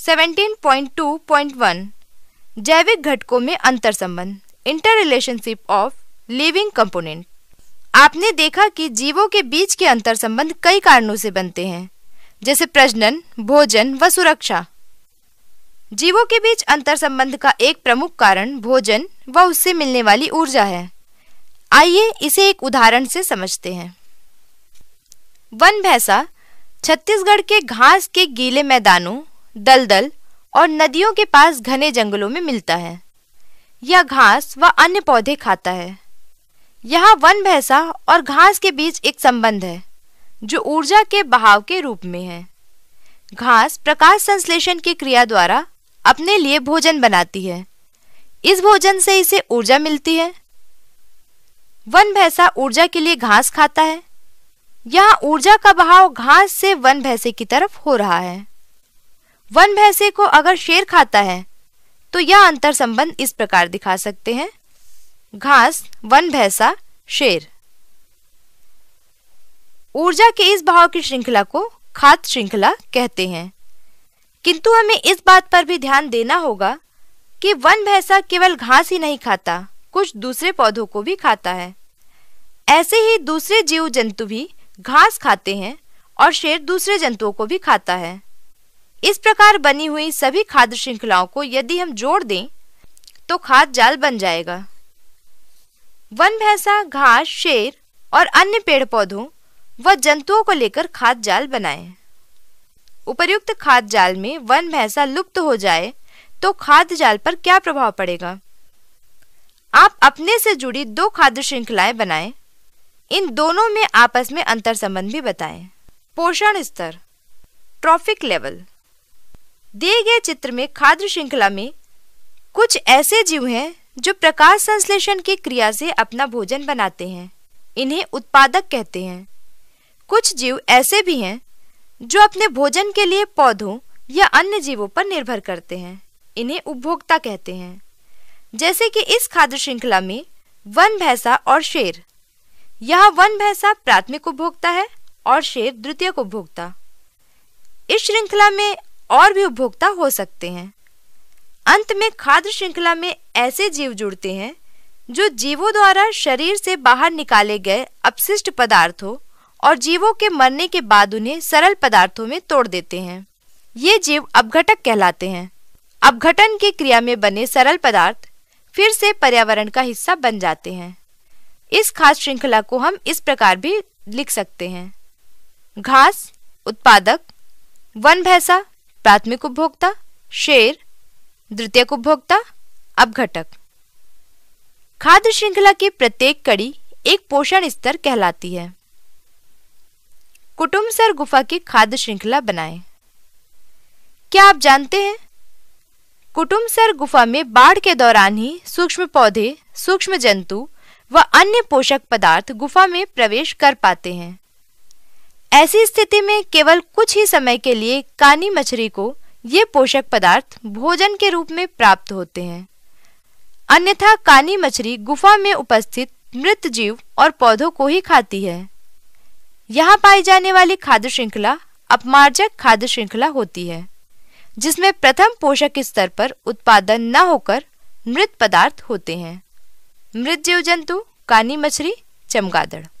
17.2.1 जैविक घटकों में अंतर संबंध inter relationship of living component आपने देखा कि जीवों के बीच के अंतर संबंध कई कारणों से बनते हैं जैसे प्रजनन भोजन व सुरक्षा जीवों के बीच अंतर संबंध का एक प्रमुख कारण भोजन व उससे मिलने वाली ऊर्जा है आइए इसे एक उदाहरण से समझते हैं वन भैसा छत्तीसगढ़ के घास के गीले मैदानों दलदल और नदियों के पास घने जंगलों में मिलता है यह घास व अन्य पौधे खाता है यहाँ वन भैंसा और घास के बीच एक संबंध है जो ऊर्जा के बहाव के रूप में है घास प्रकाश संश्लेषण की क्रिया द्वारा अपने लिए भोजन बनाती है इस भोजन से इसे ऊर्जा मिलती है वन भैंसा ऊर्जा के लिए घास खाता है यहाँ ऊर्जा का बहाव घास से वन भैंसे की तरफ हो रहा है वन भैंसे को अगर शेर खाता है तो यह अंतर संबंध इस प्रकार दिखा सकते हैं घास वन भैंसा शेर ऊर्जा के इस भाव की श्रृंखला को खाद श्रृंखला कहते हैं किंतु हमें इस बात पर भी ध्यान देना होगा कि वन भैंसा केवल घास ही नहीं खाता कुछ दूसरे पौधों को भी खाता है ऐसे ही दूसरे जीव जंतु भी घास खाते हैं और शेर दूसरे जंतुओं को भी खाता है इस प्रकार बनी हुई सभी खाद्य श्रृंखलाओं को यदि हम जोड़ दें तो खाद जाल बन जाएगा वन भैंसा घास शेर और अन्य पेड़ पौधों व जंतुओं को लेकर खाद जाल बनाए उपयुक्त खाद जाल में वन भैंसा लुप्त हो जाए तो खाद्य जाल पर क्या प्रभाव पड़ेगा आप अपने से जुड़ी दो खाद्य श्रृंखलाएं बनाएं। इन दोनों में आपस में अंतर संबंध भी बताएं। पोषण स्तर ट्रॉफिक लेवल दिए गए चित्र में खाद्य श्रृंखला में कुछ ऐसे जीव हैं जो प्रकाश संश्लेषण की क्रिया से अपना भोजन बनाते हैं इन्हें उत्पादक कहते हैं कुछ जीव ऐसे भी हैं जो अपने भोजन के लिए पौधों या अन्य जीवों पर निर्भर करते हैं इन्हें उपभोक्ता कहते हैं जैसे कि इस खाद्य श्रृंखला में वन भैंसा और शेर यह वन भैंसा प्राथमिक उपभोक्ता है और शेर द्वितीय उपभोक्ता इस श्रृंखला में और भी उपभोक्ता हो सकते हैं अंत में खाद्य श्रृंखला में ऐसे जीव जुड़ते हैं जो जीवों द्वारा शरीर से बाहर निकाले गए अपशिष्ट पदार्थों और जीवों के मरने के बाद उन्हें सरल पदार्थों में तोड़ देते हैं ये जीव अपघटक कहलाते हैं अपघटन की क्रिया में बने सरल पदार्थ फिर से पर्यावरण का हिस्सा बन जाते हैं इस खास श्रृंखला को हम इस प्रकार भी लिख सकते हैं घास उत्पादक वन भैसा प्राथमिक उपभोक्ता शेयर द्वितीयक उपभोक्ता अपघटक खाद्य श्रृंखला की प्रत्येक कड़ी एक पोषण स्तर कहलाती है कुटुम्बसर सर गुफा की खाद्य श्रृंखला बनाएं। क्या आप जानते हैं कुटुम्बसर सर गुफा में बाढ़ के दौरान ही सूक्ष्म पौधे सूक्ष्म जंतु व अन्य पोषक पदार्थ गुफा में प्रवेश कर पाते हैं ऐसी स्थिति में केवल कुछ ही समय के लिए कानी मछली को ये पोषक पदार्थ भोजन के रूप में प्राप्त होते हैं अन्यथा कानी मछली गुफा में उपस्थित मृत जीव और पौधों को ही खाती है यहाँ पाई जाने वाली खाद्य श्रृंखला अपमार्जक खाद्य श्रृंखला होती है जिसमें प्रथम पोषक स्तर पर उत्पादन न होकर मृत पदार्थ होते हैं मृत जीव जंतु कानी मछली चमगादड़